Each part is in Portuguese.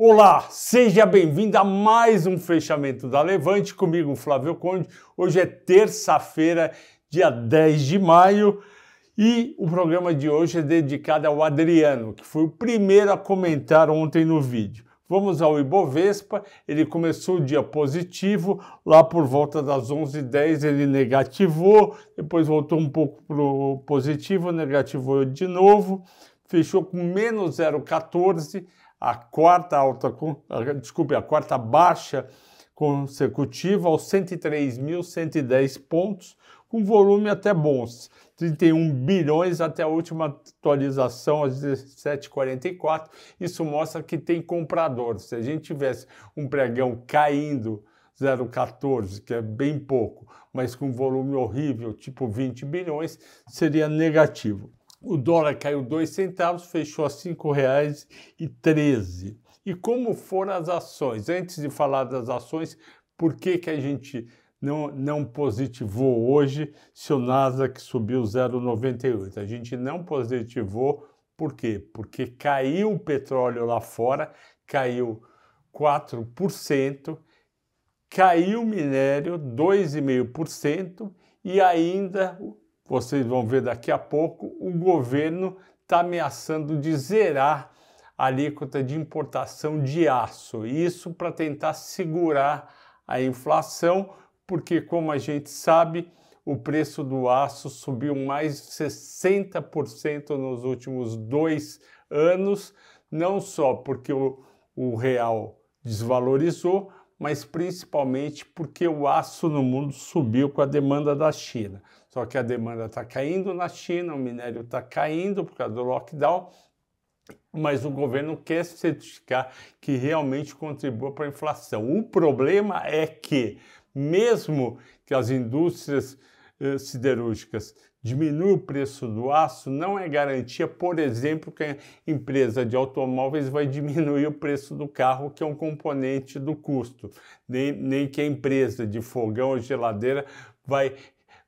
Olá, seja bem-vindo a mais um fechamento da Levante comigo, Flávio Conde. Hoje é terça-feira, dia 10 de maio, e o programa de hoje é dedicado ao Adriano, que foi o primeiro a comentar ontem no vídeo. Vamos ao Ibovespa, ele começou o dia positivo, lá por volta das 11h10 ele negativou, depois voltou um pouco para o positivo, negativou de novo, fechou com menos 0,14 a quarta alta, desculpe, a quarta baixa consecutiva aos 103.110 pontos, com volume até bons, 31 bilhões até a última atualização às 17h44. Isso mostra que tem comprador. Se a gente tivesse um pregão caindo 0,14, que é bem pouco, mas com volume horrível, tipo 20 bilhões, seria negativo. O dólar caiu 2 centavos, fechou a R$ 5,13. E como foram as ações? Antes de falar das ações, por que, que a gente não, não positivou hoje se o Nasdaq subiu 0,98? A gente não positivou, por quê? Porque caiu o petróleo lá fora, caiu 4%, caiu o minério 2,5% e ainda vocês vão ver daqui a pouco, o governo está ameaçando de zerar a alíquota de importação de aço. Isso para tentar segurar a inflação, porque, como a gente sabe, o preço do aço subiu mais de 60% nos últimos dois anos, não só porque o, o real desvalorizou, mas principalmente porque o aço no mundo subiu com a demanda da China. Só que a demanda está caindo na China, o minério está caindo por causa do lockdown, mas o governo quer certificar que realmente contribua para a inflação. O problema é que, mesmo que as indústrias eh, siderúrgicas. Diminui o preço do aço não é garantia, por exemplo, que a empresa de automóveis vai diminuir o preço do carro, que é um componente do custo, nem, nem que a empresa de fogão ou geladeira vai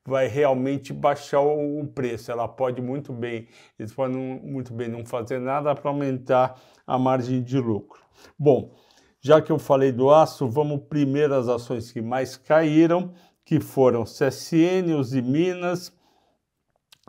vai realmente baixar o, preço. Ela pode muito bem, eles podem muito bem não fazer nada para aumentar a margem de lucro. Bom, já que eu falei do aço, vamos primeiro às ações que mais caíram que foram CSN, e Minas,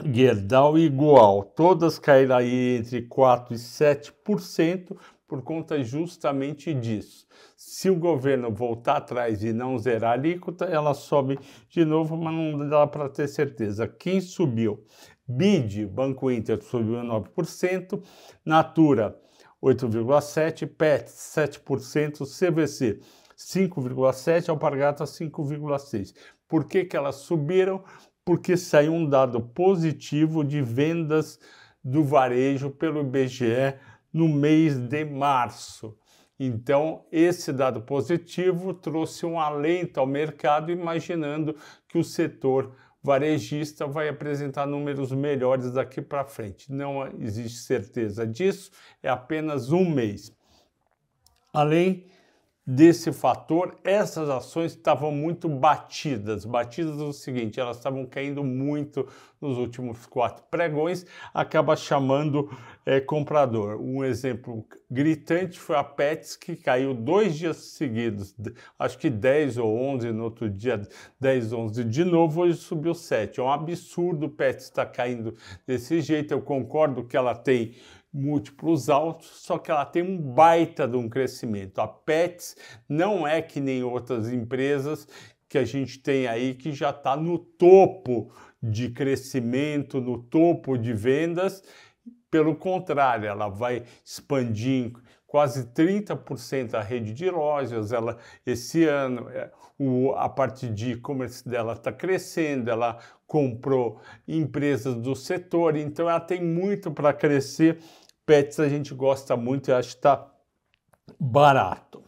Guerdal e Igual. Todas caíram aí entre 4% e 7% por conta justamente disso. Se o governo voltar atrás e não zerar a alíquota, ela sobe de novo, mas não dá para ter certeza. Quem subiu? BID, Banco Inter, subiu 9%, Natura, 8,7%, PET, 7%, CVC, 5,7, Alpargatas 5,6. Por que, que elas subiram? Porque saiu um dado positivo de vendas do varejo pelo IBGE no mês de março. Então, esse dado positivo trouxe um alento ao mercado, imaginando que o setor varejista vai apresentar números melhores daqui para frente. Não existe certeza disso, é apenas um mês. Além desse fator, essas ações estavam muito batidas. Batidas no seguinte, elas estavam caindo muito nos últimos quatro pregões, acaba chamando é, comprador. Um exemplo gritante foi a Pets, que caiu dois dias seguidos, acho que 10 ou 11, no outro dia 10, 11 de novo, hoje subiu 7. É um absurdo o Pets estar tá caindo desse jeito, eu concordo que ela tem múltiplos altos, só que ela tem um baita de um crescimento. A Pets não é que nem outras empresas que a gente tem aí que já está no topo de crescimento, no topo de vendas. Pelo contrário, ela vai expandir quase 30% a rede de lojas. Ela, esse ano, é, a parte de e-commerce dela está crescendo. Ela comprou empresas do setor, então ela tem muito para crescer. Pets a gente gosta muito e acho que está barato.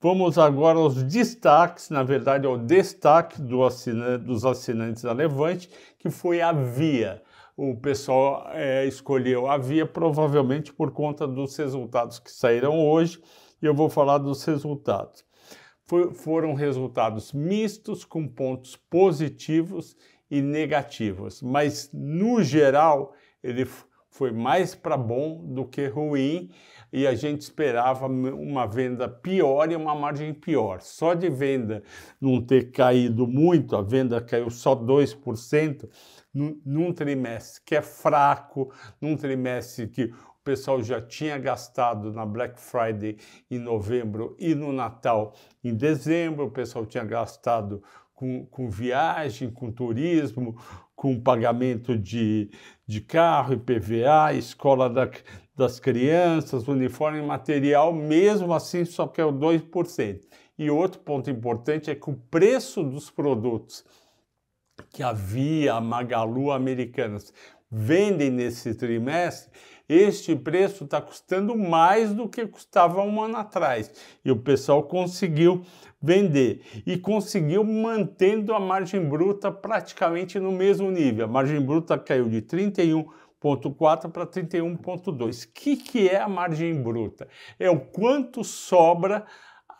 Vamos agora aos destaques, na verdade, ao destaque do assinante, dos assinantes da Levante, que foi a Via. O pessoal é, escolheu a Via provavelmente por conta dos resultados que saíram hoje, e eu vou falar dos resultados. foram resultados mistos, com pontos positivos e negativas, mas no geral ele foi mais para bom do que ruim e a gente esperava uma venda pior e uma margem pior. Só de venda não ter caído muito, a venda caiu só 2%, num, num trimestre que é fraco, num trimestre que o pessoal já tinha gastado na Black Friday em novembro e no Natal em dezembro, o pessoal tinha gastado com, com viagem, com turismo, com pagamento de, de carro, IPVA, escola da, das crianças, uniforme material, mesmo assim só que é o 2%. E outro ponto importante é que o preço dos produtos que a Via, a Magalu, Americanas vendem nesse trimestre este preço está custando mais do que custava um ano atrás. E o pessoal conseguiu vender e conseguiu mantendo a margem bruta praticamente no mesmo nível. A margem bruta caiu de 31 31,4 para 31,2. O que, que é a margem bruta? É o quanto sobra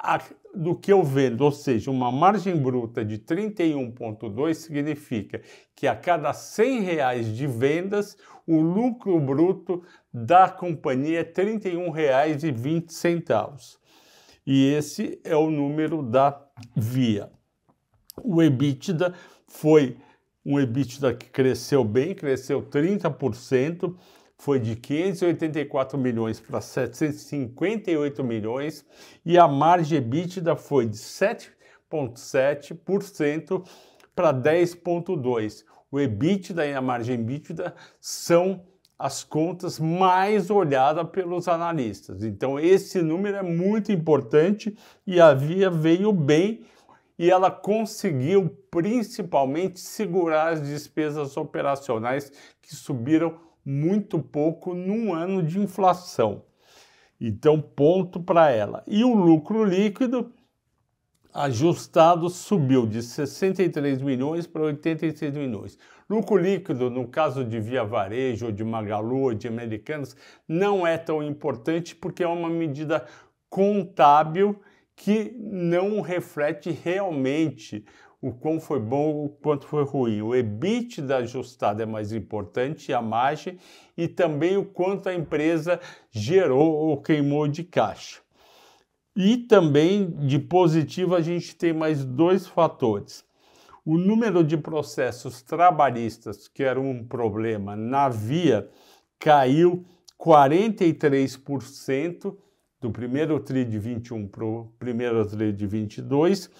a, do que eu vendo, ou seja, uma margem bruta de 31,2 significa que a cada 100 reais de vendas, o lucro bruto da companhia é R$ 31,20. E esse é o número da Via. O EBITDA foi um EBITDA que cresceu bem, cresceu 30%, foi de 584 milhões para 758 milhões e a margem EBITDA foi de 7,7% para 10,2%. O EBITDA e a margem EBITDA são as contas mais olhadas pelos analistas. Então, esse número é muito importante e a Via veio bem e ela conseguiu principalmente segurar as despesas operacionais que subiram muito pouco num ano de inflação. Então, ponto para ela. E o lucro líquido ajustado subiu de 63 milhões para 86 milhões. Lucro líquido, no caso de Via Varejo, ou de Magalu, ou de Americanos não é tão importante porque é uma medida contábil que não reflete realmente o quão foi bom, o quanto foi ruim. O ebit da ajustada é mais importante, a margem e também o quanto a empresa gerou ou queimou de caixa. E também de positivo a gente tem mais dois fatores. O número de processos trabalhistas, que era um problema na via, caiu 43% do primeiro TRI de 21 para o primeiro TRI de 22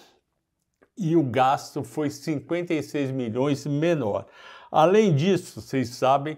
e o gasto foi 56 milhões menor. Além disso, vocês sabem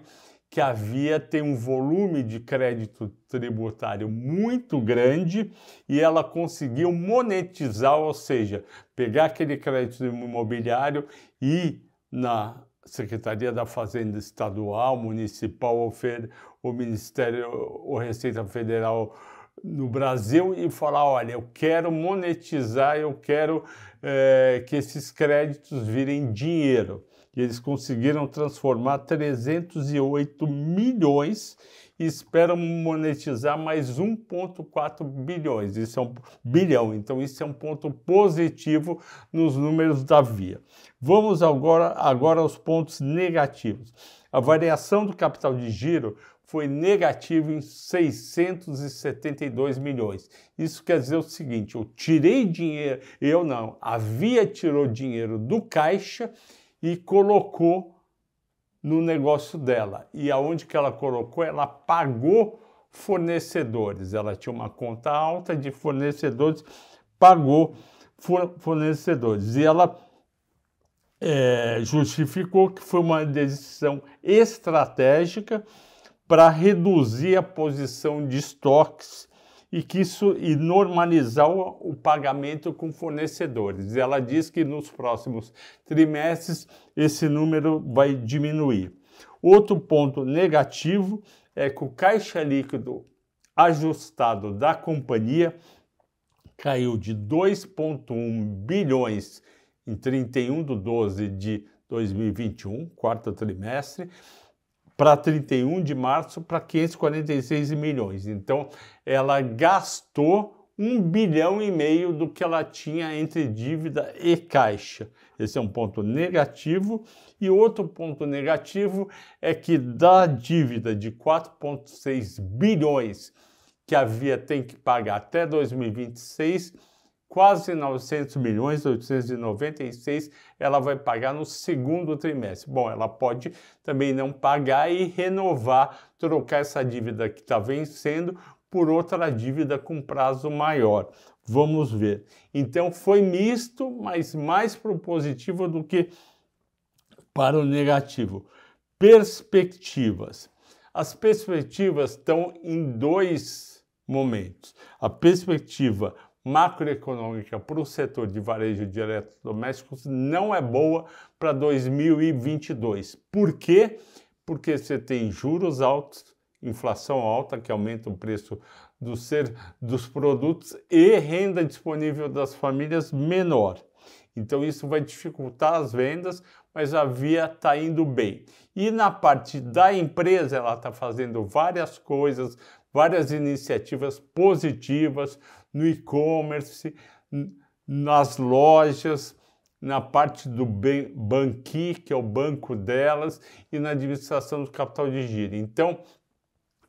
que a Via tem um volume de crédito tributário muito grande e ela conseguiu monetizar, ou seja, pegar aquele crédito imobiliário e na Secretaria da Fazenda Estadual, Municipal ou, Fer, o Ministério ou Receita Federal no Brasil e falar: olha, eu quero monetizar, eu quero é, que esses créditos virem dinheiro. E eles conseguiram transformar 308 milhões e esperam monetizar mais 1,4 bilhões. Isso é um bilhão. Então, isso é um ponto positivo nos números da via. Vamos agora, agora aos pontos negativos. A variação do capital de giro foi negativo em 672 milhões. Isso quer dizer o seguinte: eu tirei dinheiro, eu não, a Via tirou dinheiro do caixa e colocou no negócio dela. E aonde que ela colocou? Ela pagou fornecedores. Ela tinha uma conta alta de fornecedores, pagou fornecedores. E ela é, justificou que foi uma decisão estratégica para reduzir a posição de estoques e que isso e normalizar o, o, pagamento com fornecedores. Ela diz que nos próximos trimestres esse número vai diminuir. Outro ponto negativo é que o caixa líquido ajustado da companhia caiu de 2,1 bilhões em 31 de 12 de 2021, quarto trimestre, para 31 de março para 546 milhões. Então, ela gastou um bilhão e meio do que ela tinha entre dívida e caixa. Esse é um ponto negativo. E outro ponto negativo é que da dívida de 4,6 bilhões que havia tem que pagar até 2026, quase 900 milhões, 896, ela vai pagar no segundo trimestre. Bom, ela pode também não pagar e renovar, trocar essa dívida que está vencendo por outra dívida com prazo maior. Vamos ver. Então foi misto, mas mais para o positivo do que para o negativo. Perspectivas. As perspectivas estão em dois momentos. A perspectiva macroeconômica para o setor de varejo de eletrodomésticos não é boa para 2022. Por quê? Porque você tem juros altos, inflação alta, que aumenta o preço do ser, dos produtos e renda disponível das famílias menor. Então isso vai dificultar as vendas, mas a Via está indo bem. E na parte da empresa, ela está fazendo várias coisas, várias iniciativas positivas no e-commerce, nas lojas, na parte do Banqui, que é o banco delas, e na administração do capital de giro. Então,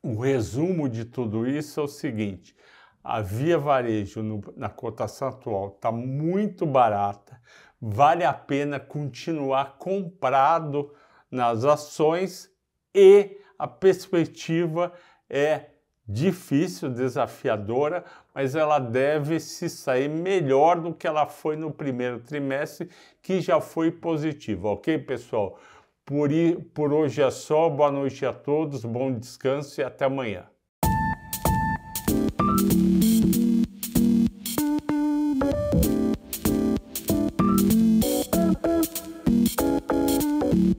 o resumo de tudo isso é o seguinte: a Via Varejo, no, na cotação atual, está muito barata, vale a pena continuar comprado nas ações e a perspectiva é difícil, desafiadora, mas ela deve se sair melhor do que ela foi no primeiro trimestre, que já foi positivo, ok, pessoal? Por, ir, por hoje é só, boa noite a todos, bom descanso e até amanhã.